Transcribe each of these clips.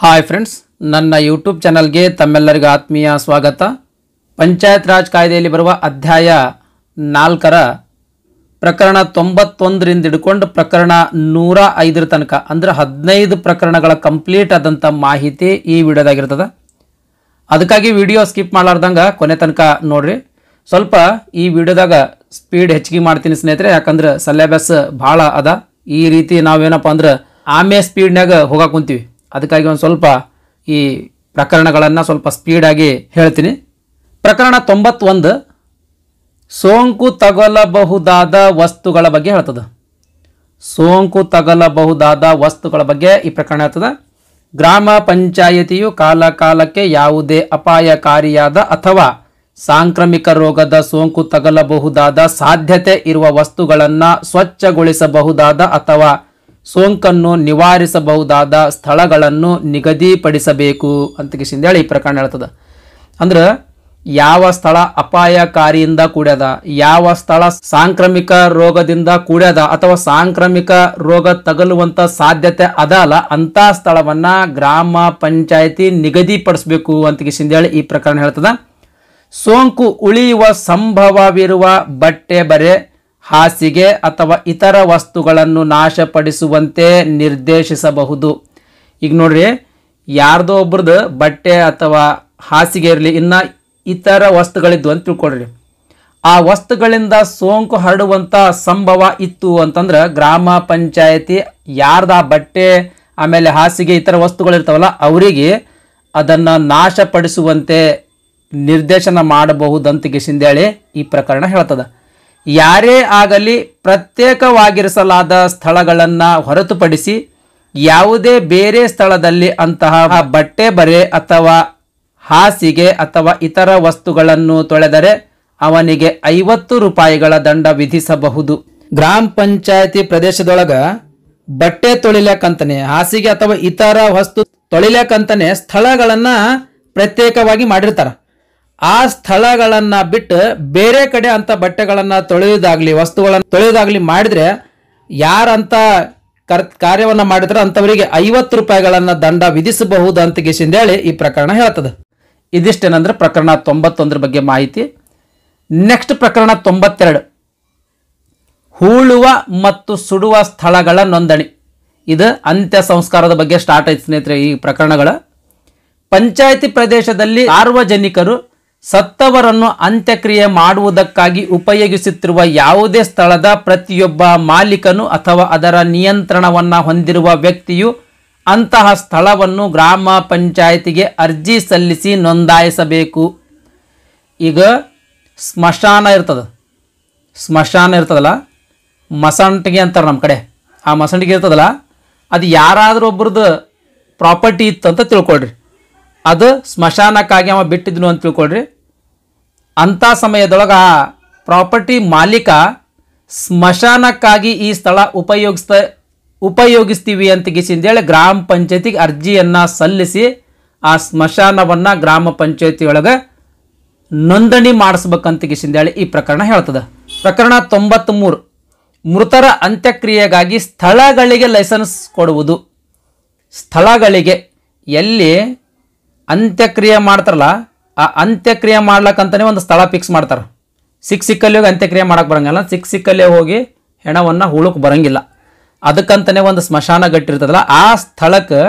hi friends ನನ್ನ YouTube ಚಾನಲ್ಗೆ ತಮ್ಮೆಲ್ಲರಿಗೂ ಆತ್ಮೀಯ ಸ್ವಾಗತ ಪಂಚಾಯತ್ ರಾಜ್ ಕಾಯ್ದೆಯಲ್ಲಿ ಬರುವ ಅಧ್ಯಾಯ ನಾಲ್ಕರ ಪ್ರಕರಣ ತೊಂಬತ್ತೊಂದರಿಂದ ಹಿಡ್ಕೊಂಡು ಪ್ರಕರಣ ನೂರ ಐದರ ತನಕ ಅಂದರೆ ಹದಿನೈದು ಪ್ರಕರಣಗಳ ಕಂಪ್ಲೀಟ್ ಆದಂಥ ಮಾಹಿತಿ ಈ ವಿಡಿಯೋದಾಗಿರ್ತದೆ ಅದಕ್ಕಾಗಿ ವಿಡಿಯೋ ಸ್ಕಿಪ್ ಮಾಡಲಾರ್ದಂಗೆ ಕೊನೆ ತನಕ ನೋಡಿರಿ ಸ್ವಲ್ಪ ಈ ವಿಡಿಯೋದಾಗ ಸ್ಪೀಡ್ ಹೆಚ್ಚಿಗೆ ಮಾಡ್ತೀನಿ ಸ್ನೇಹಿತರೆ ಯಾಕಂದ್ರೆ ಸೆಲೆಬಸ್ ಭಾಳ ಅದ ಈ ರೀತಿ ನಾವೇನಪ್ಪ ಅಂದ್ರೆ ಆಮೇಲೆ ಸ್ಪೀಡ್ನಾಗ ಹೋಗಕ್ಕೆ ಕುಂತೀವಿ ಅದಕ್ಕಾಗಿ ಒಂದು ಸ್ವಲ್ಪ ಈ ಪ್ರಕರಣಗಳನ್ನು ಸ್ವಲ್ಪ ಸ್ಪೀಡಾಗಿ ಹೇಳ್ತೀನಿ ಪ್ರಕರಣ ತೊಂಬತ್ತೊಂದು ಸೋಂಕು ತಗಲಬಹುದಾದ ವಸ್ತುಗಳ ಬಗ್ಗೆ ಹೇಳ್ತದೆ ಸೋಂಕು ತಗಲಬಹುದಾದ ವಸ್ತುಗಳ ಬಗ್ಗೆ ಈ ಪ್ರಕರಣ ಹೇಳ್ತದೆ ಗ್ರಾಮ ಪಂಚಾಯಿತಿಯು ಕಾಲ ಕಾಲಕ್ಕೆ ಯಾವುದೇ ಅಪಾಯಕಾರಿಯಾದ ಅಥವಾ ಸಾಂಕ್ರಾಮಿಕ ರೋಗದ ಸೋಂಕು ತಗಲಬಹುದಾದ ಸಾಧ್ಯತೆ ಇರುವ ವಸ್ತುಗಳನ್ನು ಸ್ವಚ್ಛಗೊಳಿಸಬಹುದಾದ ಅಥವಾ ಸೋಂಕನ್ನು ನಿವಾರಿಸಬಹುದಾದ ಸ್ಥಳಗಳನ್ನು ನಿಗದಿಪಡಿಸಬೇಕು ಅಂತ ಹೇಳಿ ಈ ಪ್ರಕರಣ ಹೇಳ್ತದೆ ಅಂದ್ರೆ ಯಾವ ಸ್ಥಳ ಅಪಾಯಕಾರಿಯಿಂದ ಕೂಡ್ಯದ ಯಾವ ಸ್ಥಳ ಸಾಂಕ್ರಾಮಿಕ ರೋಗದಿಂದ ಕೂಡ್ಯದ ಅಥವಾ ಸಾಂಕ್ರಾಮಿಕ ರೋಗ ತಗಲುವಂಥ ಸಾಧ್ಯತೆ ಅದ ಅಲ್ಲ ಅಂಥ ಸ್ಥಳವನ್ನು ಗ್ರಾಮ ಪಂಚಾಯಿತಿ ನಿಗದಿಪಡಿಸಬೇಕು ಅಂತ ಹೇಳಿ ಈ ಪ್ರಕರಣ ಹೇಳ್ತದ ಸೋಂಕು ಉಳಿಯುವ ಸಂಭವವಿರುವ ಬಟ್ಟೆ ಬರೆ ಹಾಸಿಗೆ ಅಥವಾ ಇತರ ವಸ್ತುಗಳನ್ನು ನಾಶಪಡಿಸುವಂತೆ ನಿರ್ದೇಶಿಸಬಹುದು ಈಗ ನೋಡ್ರಿ ಯಾರ್ದೋ ಒಬ್ರದ್ದು ಬಟ್ಟೆ ಅಥವಾ ಹಾಸಿಗೆ ಇರಲಿ ಇನ್ನು ಇತರ ವಸ್ತುಗಳಿದ್ವು ಅಂತ ತಿಳ್ಕೊಳ್ರಿ ಆ ವಸ್ತುಗಳಿಂದ ಸೋಂಕು ಹರಡುವಂಥ ಸಂಭವ ಇತ್ತು ಅಂತಂದ್ರೆ ಗ್ರಾಮ ಪಂಚಾಯತಿ ಯಾರ್ದು ಆ ಬಟ್ಟೆ ಆಮೇಲೆ ಹಾಸಿಗೆ ಇತರ ವಸ್ತುಗಳಿರ್ತಾವಲ್ಲ ಅವರಿಗೆ ಅದನ್ನು ನಾಶಪಡಿಸುವಂತೆ ನಿರ್ದೇಶನ ಮಾಡಬಹುದಂತ ಗಿಸಿಂದೇಳಿ ಈ ಪ್ರಕರಣ ಹೇಳ್ತದೆ ಯಾರೇ ಆಗಲಿ ಪ್ರತ್ಯೇಕವಾಗಿರಿಸಲಾದ ಸ್ಥಳಗಳನ್ನು ಹೊರತುಪಡಿಸಿ ಯಾವುದೇ ಬೇರೆ ಸ್ಥಳದಲ್ಲಿ ಅಂತಹ ಬಟ್ಟೆ ಬರೆ ಅಥವಾ ಹಾಸಿಗೆ ಅಥವಾ ಇತರ ವಸ್ತುಗಳನ್ನು ತೊಳೆದರೆ ಅವನಿಗೆ ಐವತ್ತು ರೂಪಾಯಿಗಳ ದಂಡ ವಿಧಿಸಬಹುದು ಗ್ರಾಮ ಪಂಚಾಯತಿ ಪ್ರದೇಶದೊಳಗ ಬಟ್ಟೆ ತೊಳಿಲಕ್ಕಂತನೇ ಹಾಸಿಗೆ ಅಥವಾ ಇತರ ವಸ್ತು ತೊಳಿಲಕ್ಕಂತನೇ ಸ್ಥಳಗಳನ್ನು ಪ್ರತ್ಯೇಕವಾಗಿ ಮಾಡಿರ್ತಾರೆ ಆ ಸ್ಥಳಗಳನ್ನ ಬಿಟ್ಟು ಬೇರೆ ಕಡೆ ಅಂತ ಬಟ್ಟೆಗಳನ್ನು ತೊಳೆಯೋದಾಗ್ಲಿ ವಸ್ತುಗಳನ್ನು ತೊಳೆಯೋದಾಗ್ಲಿ ಮಾಡಿದ್ರೆ ಯಾರಂತ ಕರ್ ಕಾರ್ಯವನ್ನು ಮಾಡಿದ್ರೆ ಅಂತವರಿಗೆ ಐವತ್ತು ರೂಪಾಯಿಗಳನ್ನು ದಂಡ ವಿಧಿಸಬಹುದು ಅಂತ ಹೇಳಿ ಈ ಪ್ರಕರಣ ಹೇಳ್ತದೆ ಇದಿಷ್ಟೇನಂದ್ರೆ ಪ್ರಕರಣ ತೊಂಬತ್ತೊಂದರ ಬಗ್ಗೆ ಮಾಹಿತಿ ನೆಕ್ಸ್ಟ್ ಪ್ರಕರಣ ತೊಂಬತ್ತೆರಡು ಹೂಳುವ ಮತ್ತು ಸುಡುವ ಸ್ಥಳಗಳ ನೋಂದಣಿ ಇದು ಅಂತ್ಯ ಸಂಸ್ಕಾರದ ಬಗ್ಗೆ ಸ್ಟಾರ್ಟ್ ಆಯ್ತು ಸ್ನೇಹಿತರೆ ಈ ಪ್ರಕರಣಗಳ ಪಂಚಾಯಿತಿ ಪ್ರದೇಶದಲ್ಲಿ ಸಾರ್ವಜನಿಕರು ಸತ್ತವರನ್ನು ಅಂತ್ಯಕ್ರಿಯೆ ಮಾಡುವುದಕ್ಕಾಗಿ ಉಪಯೋಗಿಸುತ್ತಿರುವ ಯಾವುದೇ ಸ್ಥಳದ ಪ್ರತಿಯೊಬ್ಬ ಮಾಲೀಕನು ಅಥವಾ ಅದರ ನಿಯಂತ್ರಣವನ್ನು ಹೊಂದಿರುವ ವ್ಯಕ್ತಿಯು ಅಂತಹ ಸ್ಥಳವನ್ನು ಗ್ರಾಮ ಪಂಚಾಯಿತಿಗೆ ಅರ್ಜಿ ಸಲ್ಲಿಸಿ ನೋಂದಾಯಿಸಬೇಕು ಈಗ ಸ್ಮಶಾನ ಇರ್ತದೆ ಸ್ಮಶಾನ ಇರ್ತದಲ್ಲ ಮಸಂಟಿಗೆ ಅಂತಾರೆ ನಮ್ಮ ಕಡೆ ಆ ಮಸಂಟಿಗೆ ಇರ್ತದಲ್ಲ ಅದು ಯಾರಾದರೂ ಒಬ್ರದ್ದು ಪ್ರಾಪರ್ಟಿ ಇತ್ತು ಅಂತ ತಿಳ್ಕೊಳ್ರಿ ಅದು ಸ್ಮಶಾನಕ್ಕಾಗಿ ಅವ ಬಿಟ್ಟಿದ್ನು ಅಂತ ತಿಳ್ಕೊಳ್ರಿ ಅಂಥ ಸಮಯದೊಳಗೆ ಪ್ರಾಪರ್ಟಿ ಮಾಲೀಕ ಸ್ಮಶಾನಕ್ಕಾಗಿ ಈ ಸ್ಥಳ ಉಪಯೋಗಿಸ್ತಾ ಉಪಯೋಗಿಸ್ತೀವಿ ಅಂತ ಗಿಸಿಂದೇಳಿ ಗ್ರಾಮ ಪಂಚಾಯತಿಗೆ ಅರ್ಜಿಯನ್ನು ಸಲ್ಲಿಸಿ ಆ ಸ್ಮಶಾನವನ್ನು ಗ್ರಾಮ ಪಂಚಾಯತಿಯೊಳಗೆ ನೋಂದಣಿ ಮಾಡಿಸ್ಬೇಕಂತ ಗಿಸಿಂದೇಳಿ ಈ ಪ್ರಕರಣ ಹೇಳ್ತದೆ ಪ್ರಕರಣ ತೊಂಬತ್ತ್ಮೂರು ಮೃತರ ಅಂತ್ಯಕ್ರಿಯೆಗಾಗಿ ಸ್ಥಳಗಳಿಗೆ ಲೈಸೆನ್ಸ್ ಕೊಡುವುದು ಸ್ಥಳಗಳಿಗೆ ಎಲ್ಲಿ ಅಂತ್ಯಕ್ರಿಯೆ ಮಾಡ್ತಾರಲ್ಲ ಆ ಅಂತ್ಯಕ್ರಿಯೆ ಮಾಡ್ಲಕ್ಕಂತಾನೆ ಒಂದು ಸ್ಥಳ ಫಿಕ್ಸ್ ಮಾಡ್ತಾರೆ ಸಿಕ್ಕ ಸಿಕ್ಕಲ್ಲಿ ಹೋಗಿ ಅಂತ್ಯಕ್ರಿಯೆ ಮಾಡಕ್ಕೆ ಬರಂಗಿಲ್ಲ ಸಿಕ್ಕ ಸಿಕ್ಕಲ್ಲೇ ಹೋಗಿ ಹೆಣವನ್ನು ಹುಳಕ್ಕೆ ಬರಂಗಿಲ್ಲ ಅದಕ್ಕಂತಲೇ ಒಂದು ಸ್ಮಶಾನ ಗಟ್ಟಿರ್ತದಲ್ಲ ಆ ಸ್ಥಳಕ್ಕೆ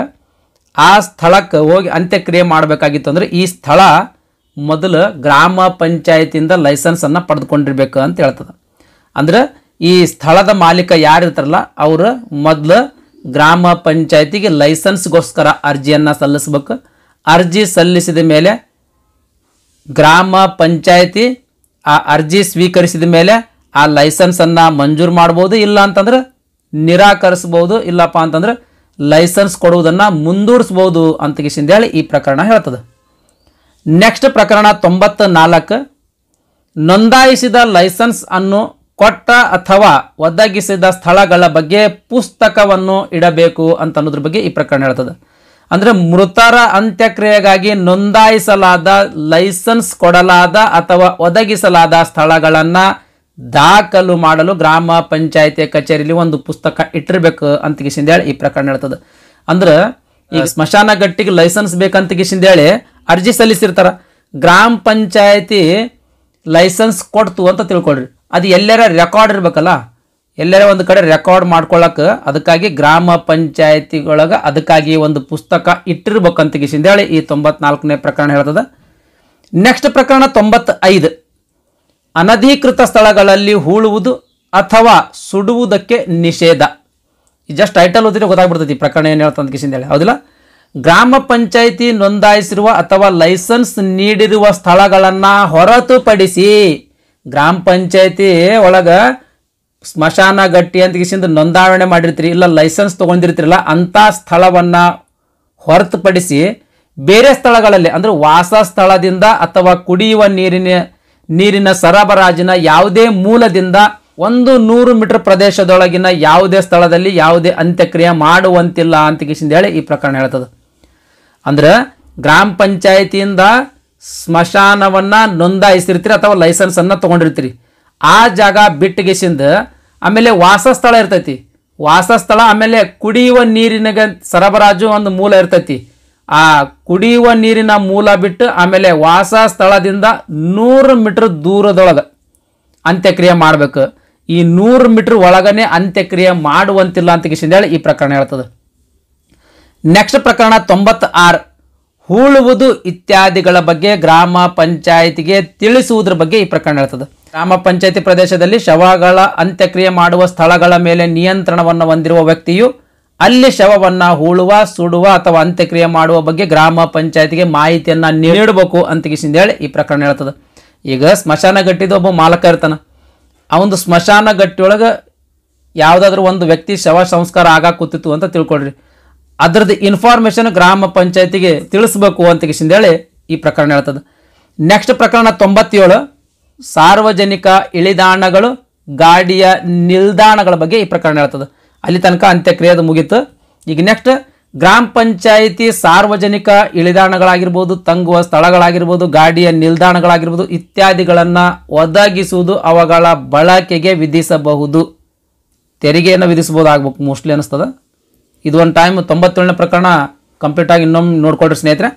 ಆ ಸ್ಥಳಕ್ಕೆ ಹೋಗಿ ಅಂತ್ಯಕ್ರಿಯೆ ಮಾಡಬೇಕಾಗಿತ್ತು ಅಂದರೆ ಈ ಸ್ಥಳ ಮೊದಲು ಗ್ರಾಮ ಪಂಚಾಯತಿಯಿಂದ ಲೈಸೆನ್ಸನ್ನು ಪಡೆದುಕೊಂಡಿರ್ಬೇಕು ಅಂತ ಹೇಳ್ತದೆ ಅಂದ್ರೆ ಈ ಸ್ಥಳದ ಮಾಲೀಕ ಇರ್ತಾರಲ್ಲ ಅವರು ಮೊದಲು ಗ್ರಾಮ ಪಂಚಾಯತಿಗೆ ಲೈಸೆನ್ಸ್ಗೋಸ್ಕರ ಅರ್ಜಿಯನ್ನು ಸಲ್ಲಿಸ್ಬೇಕು ಅರ್ಜಿ ಸಲ್ಲಿಸಿದ ಮೇಲೆ ಗ್ರಾಮ ಪಂಚಾಯತಿ ಆ ಅರ್ಜಿ ಸ್ವೀಕರಿಸಿದ ಮೇಲೆ ಆ ಲೈಸೆನ್ಸನ್ನು ಮಂಜೂರು ಮಾಡ್ಬೋದು ಇಲ್ಲ ಅಂತಂದ್ರೆ ನಿರಾಕರಿಸ್ಬೋದು ಇಲ್ಲಪ್ಪ ಅಂತಂದ್ರೆ ಲೈಸೆನ್ಸ್ ಕೊಡುವುದನ್ನು ಮುಂದೂಡಿಸ್ಬೋದು ಅಂತ ಹೇಳಿ ಈ ಪ್ರಕರಣ ಹೇಳ್ತದೆ ನೆಕ್ಸ್ಟ್ ಪ್ರಕರಣ ತೊಂಬತ್ತು ನಾಲ್ಕು ನೋಂದಾಯಿಸಿದ ಲೈಸೆನ್ಸ್ ಅನ್ನು ಕೊಟ್ಟ ಅಥವಾ ಒದಗಿಸಿದ ಸ್ಥಳಗಳ ಬಗ್ಗೆ ಪುಸ್ತಕವನ್ನು ಇಡಬೇಕು ಅಂತ ಅನ್ನೋದ್ರ ಬಗ್ಗೆ ಈ ಪ್ರಕರಣ ಹೇಳ್ತದೆ ಅಂದರೆ ಮೃತರ ಅಂತ್ಯಕ್ರಿಯೆಗಾಗಿ ನೋಂದಾಯಿಸಲಾದ ಲೈಸೆನ್ಸ್ ಕೊಡಲಾದ ಅಥವಾ ಒದಗಿಸಲಾದ ಸ್ಥಳಗಳನ್ನು ದಾಖಲು ಮಾಡಲು ಗ್ರಾಮ ಪಂಚಾಯತಿ ಕಚೇರಿಯಲ್ಲಿ ಒಂದು ಪುಸ್ತಕ ಇಟ್ಟಿರ್ಬೇಕು ಅಂತ ಹೇಳಿ ಈ ಪ್ರಕರಣ ಹೇಳ್ತದೆ ಅಂದ್ರೆ ಈ ಸ್ಮಶಾನ ಗಟ್ಟಿಗೆ ಲೈಸೆನ್ಸ್ ಬೇಕಂತ ಹೇಳಿ ಅರ್ಜಿ ಸಲ್ಲಿಸಿರ್ತಾರ ಗ್ರಾಮ ಪಂಚಾಯತಿ ಲೈಸೆನ್ಸ್ ಕೊಡ್ತು ಅಂತ ತಿಳ್ಕೊಳ್ರಿ ಅದು ಎಲ್ಲರ ರೆಕಾರ್ಡ್ ಇರಬೇಕಲ್ಲ ಎಲ್ಲರ ಒಂದು ಕಡೆ ರೆಕಾರ್ಡ್ ಮಾಡ್ಕೊಳ್ಳೋಕೆ ಅದಕ್ಕಾಗಿ ಗ್ರಾಮ ಪಂಚಾಯತಿಗೊಳಗೆ ಅದಕ್ಕಾಗಿ ಒಂದು ಪುಸ್ತಕ ಇಟ್ಟಿರ್ಬೇಕಂತ ಗಿಸಿಂದೇಳಿ ಈ ತೊಂಬತ್ನಾಲ್ಕನೇ ಪ್ರಕರಣ ಹೇಳ್ತದೆ ನೆಕ್ಸ್ಟ್ ಪ್ರಕರಣ ಐದು ಅನಧಿಕೃತ ಸ್ಥಳಗಳಲ್ಲಿ ಹೂಳುವುದು ಅಥವಾ ಸುಡುವುದಕ್ಕೆ ನಿಷೇಧ ಜಸ್ಟ್ ಟೈಟಲ್ ಓದಿದ್ರೆ ಗೊತ್ತಾಗ್ಬಿಡ್ತೈತಿ ಪ್ರಕರಣ ಏನು ಹೇಳ್ತಂತ ಕಿಸಿಂದೇಳಿ ಹೌದಿಲ್ಲ ಗ್ರಾಮ ಪಂಚಾಯಿತಿ ನೋಂದಾಯಿಸಿರುವ ಅಥವಾ ಲೈಸೆನ್ಸ್ ನೀಡಿರುವ ಸ್ಥಳಗಳನ್ನು ಹೊರತುಪಡಿಸಿ ಗ್ರಾಮ ಪಂಚಾಯಿತಿ ಒಳಗೆ ಸ್ಮಶಾನ ಗಟ್ಟಿ ಅಂತ ಕಿಸಿಂದ ನೋಂದಾವಣೆ ಮಾಡಿರ್ತೀರಿ ಇಲ್ಲ ಲೈಸೆನ್ಸ್ ತೊಗೊಂಡಿರ್ತೀರಲ್ಲ ಅಂಥ ಸ್ಥಳವನ್ನು ಹೊರತುಪಡಿಸಿ ಬೇರೆ ಸ್ಥಳಗಳಲ್ಲಿ ಅಂದರೆ ವಾಸ ಸ್ಥಳದಿಂದ ಅಥವಾ ಕುಡಿಯುವ ನೀರಿನ ನೀರಿನ ಸರಬರಾಜಿನ ಯಾವುದೇ ಮೂಲದಿಂದ ಒಂದು ನೂರು ಮೀಟರ್ ಪ್ರದೇಶದೊಳಗಿನ ಯಾವುದೇ ಸ್ಥಳದಲ್ಲಿ ಯಾವುದೇ ಅಂತ್ಯಕ್ರಿಯೆ ಮಾಡುವಂತಿಲ್ಲ ಅಂತ ಕಿಶಿಂದ ಹೇಳಿ ಈ ಪ್ರಕರಣ ಹೇಳ್ತದ ಅಂದ್ರೆ ಗ್ರಾಮ ಪಂಚಾಯತಿಯಿಂದ ಸ್ಮಶಾನವನ್ನು ನೋಂದಾಯಿಸಿರ್ತೀರಿ ಅಥವಾ ಲೈಸೆನ್ಸನ್ನು ತೊಗೊಂಡಿರ್ತೀರಿ ಆ ಜಾಗ ಬಿಟ್ಟಿಗೆಸಿಂದ ಆಮೇಲೆ ವಾಸಸ್ಥಳ ಇರ್ತೈತಿ ವಾಸಸ್ಥಳ ಆಮೇಲೆ ಕುಡಿಯುವ ನೀರಿನಗ ಸರಬರಾಜು ಒಂದು ಮೂಲ ಇರ್ತೈತಿ ಆ ಕುಡಿಯುವ ನೀರಿನ ಮೂಲ ಬಿಟ್ಟು ಆಮೇಲೆ ವಾಸ ಸ್ಥಳದಿಂದ ನೂರು ಮೀಟ್ರ್ ದೂರದೊಳಗೆ ಅಂತ್ಯಕ್ರಿಯೆ ಮಾಡಬೇಕು ಈ ನೂರು ಮೀಟ್ರ್ ಒಳಗನೆ ಅಂತ್ಯಕ್ರಿಯೆ ಮಾಡುವಂತಿಲ್ಲ ಅಂತ ಹೇಳಿ ಈ ಪ್ರಕರಣ ಹೇಳ್ತದೆ ನೆಕ್ಸ್ಟ್ ಪ್ರಕರಣ ತೊಂಬತ್ತ ಆರು ಹೂಳುವುದು ಇತ್ಯಾದಿಗಳ ಬಗ್ಗೆ ಗ್ರಾಮ ಪಂಚಾಯಿತಿಗೆ ತಿಳಿಸುವುದ್ರ ಬಗ್ಗೆ ಈ ಪ್ರಕರಣ ಹೇಳ್ತದೆ ಗ್ರಾಮ ಪಂಚಾಯಿತಿ ಪ್ರದೇಶದಲ್ಲಿ ಶವಗಳ ಅಂತ್ಯಕ್ರಿಯೆ ಮಾಡುವ ಸ್ಥಳಗಳ ಮೇಲೆ ನಿಯಂತ್ರಣವನ್ನು ಹೊಂದಿರುವ ವ್ಯಕ್ತಿಯು ಅಲ್ಲಿ ಶವವನ್ನು ಹೂಳುವ ಸುಡುವ ಅಥವಾ ಅಂತ್ಯಕ್ರಿಯೆ ಮಾಡುವ ಬಗ್ಗೆ ಗ್ರಾಮ ಪಂಚಾಯತಿಗೆ ಮಾಹಿತಿಯನ್ನು ನೀಡಬೇಕು ಅಂತ ಹೇಳಿ ಈ ಪ್ರಕರಣ ಹೇಳ್ತದೆ ಈಗ ಸ್ಮಶಾನ ಗಟ್ಟಿದ ಒಬ್ಬ ಮಾಲಕ ಇರ್ತಾನೆ ಅವನು ಸ್ಮಶಾನ ಗಟ್ಟಿಯೊಳಗೆ ಯಾವುದಾದ್ರೂ ಒಂದು ವ್ಯಕ್ತಿ ಶವ ಸಂಸ್ಕಾರ ಆಗ ಕೂತಿತ್ತು ಅಂತ ತಿಳ್ಕೊಳ್ರಿ ಅದ್ರದ್ದು ಇನ್ಫಾರ್ಮೇಶನ್ ಗ್ರಾಮ ಪಂಚಾಯತಿಗೆ ತಿಳಿಸ್ಬೇಕು ಅಂತ ಹೇಳಿ ಈ ಪ್ರಕರಣ ಹೇಳ್ತದೆ ನೆಕ್ಸ್ಟ್ ಪ್ರಕರಣ ತೊಂಬತ್ತೇಳು ಸಾರ್ವಜನಿಕ ಇಳಿದಾಣಗಳು ಗಾಡಿಯ ನಿಲ್ದಾಣಗಳ ಬಗ್ಗೆ ಈ ಪ್ರಕರಣ ಹೇಳ್ತದೆ ಅಲ್ಲಿ ತನಕ ಅಂತ್ಯಕ್ರಿಯೆದು ಮುಗೀತು ಈಗ ನೆಕ್ಸ್ಟ್ ಗ್ರಾಮ ಪಂಚಾಯಿತಿ ಸಾರ್ವಜನಿಕ ಇಳಿದಾಣಗಳಾಗಿರ್ಬೋದು ತಂಗುವ ಸ್ಥಳಗಳಾಗಿರ್ಬೋದು ಗಾಡಿಯ ನಿಲ್ದಾಣಗಳಾಗಿರ್ಬೋದು ಇತ್ಯಾದಿಗಳನ್ನು ಒದಗಿಸುವುದು ಅವುಗಳ ಬಳಕೆಗೆ ವಿಧಿಸಬಹುದು ತೆರಿಗೆಯನ್ನು ವಿಧಿಸಬಹುದು ಆಗ್ಬೇಕು ಮೋಸ್ಟ್ಲಿ ಅನ್ನಿಸ್ತದೆ ಇದು ಒಂದು ಟೈಮ್ ತೊಂಬತ್ತೇಳನೇ ಪ್ರಕರಣ ಕಂಪ್ಲೀಟಾಗಿ ಇನ್ನೊಮ್ಮೆ ನೋಡ್ಕೊಳ್ರಿ ಸ್ನೇಹಿತರೆ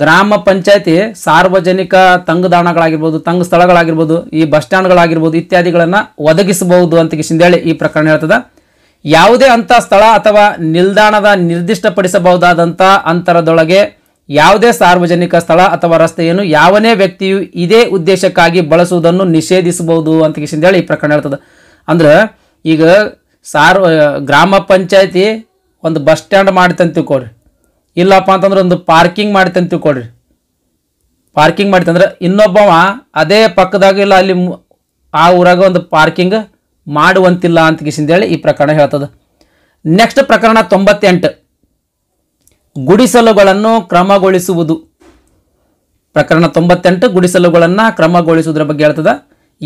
ಗ್ರಾಮ ಪಂಚಾಯತಿ ಸಾರ್ವಜನಿಕ ತಂಗುದಾಣಗಳಾಗಿರ್ಬೋದು ತಂಗು ಸ್ಥಳಗಳಾಗಿರ್ಬೋದು ಈ ಬಸ್ ಸ್ಟ್ಯಾಂಡ್ಗಳಾಗಿರ್ಬೋದು ಇತ್ಯಾದಿಗಳನ್ನು ಒದಗಿಸಬಹುದು ಅಂತ ಹೇಳಿ ಈ ಪ್ರಕರಣ ಹೇಳ್ತದೆ ಯಾವುದೇ ಅಂತ ಸ್ಥಳ ಅಥವಾ ನಿಲ್ದಾಣದ ನಿರ್ದಿಷ್ಟಪಡಿಸಬಹುದಾದಂಥ ಅಂತರದೊಳಗೆ ಯಾವುದೇ ಸಾರ್ವಜನಿಕ ಸ್ಥಳ ಅಥವಾ ರಸ್ತೆಯನ್ನು ಯಾವನೇ ವ್ಯಕ್ತಿಯು ಇದೇ ಉದ್ದೇಶಕ್ಕಾಗಿ ಬಳಸುವುದನ್ನು ನಿಷೇಧಿಸಬಹುದು ಅಂತ ಹೇಳಿ ಈ ಪ್ರಕರಣ ಹೇಳ್ತದೆ ಅಂದ್ರೆ ಈಗ ಸಾರ್ವ ಗ್ರಾಮ ಪಂಚಾಯತಿ ಒಂದು ಬಸ್ ಸ್ಟ್ಯಾಂಡ್ ಮಾಡಿತಂತೀವಿ ತಿಳ್ಕೊಳ್ರಿ ಇಲ್ಲಪ್ಪ ಅಂತಂದ್ರೆ ಒಂದು ಪಾರ್ಕಿಂಗ್ ಮಾಡ್ತಂತ ತಿಳ್ಕೊಳ್ರಿ ಪಾರ್ಕಿಂಗ್ ಮಾಡ್ತಂದ್ರೆ ಇನ್ನೊಬ್ಬವ ಅದೇ ಪಕ್ಕದಾಗ ಇಲ್ಲ ಅಲ್ಲಿ ಆ ಊರಾಗ ಒಂದು ಪಾರ್ಕಿಂಗ್ ಮಾಡುವಂತಿಲ್ಲ ಅಂತ ಹೇಳಿ ಈ ಪ್ರಕರಣ ಹೇಳ್ತದೆ ನೆಕ್ಸ್ಟ್ ಪ್ರಕರಣ ತೊಂಬತ್ತೆಂಟು ಗುಡಿಸಲುಗಳನ್ನು ಕ್ರಮಗೊಳಿಸುವುದು ಪ್ರಕರಣ ತೊಂಬತ್ತೆಂಟು ಗುಡಿಸಲುಗಳನ್ನು ಕ್ರಮಗೊಳಿಸುವುದರ ಬಗ್ಗೆ ಹೇಳ್ತದೆ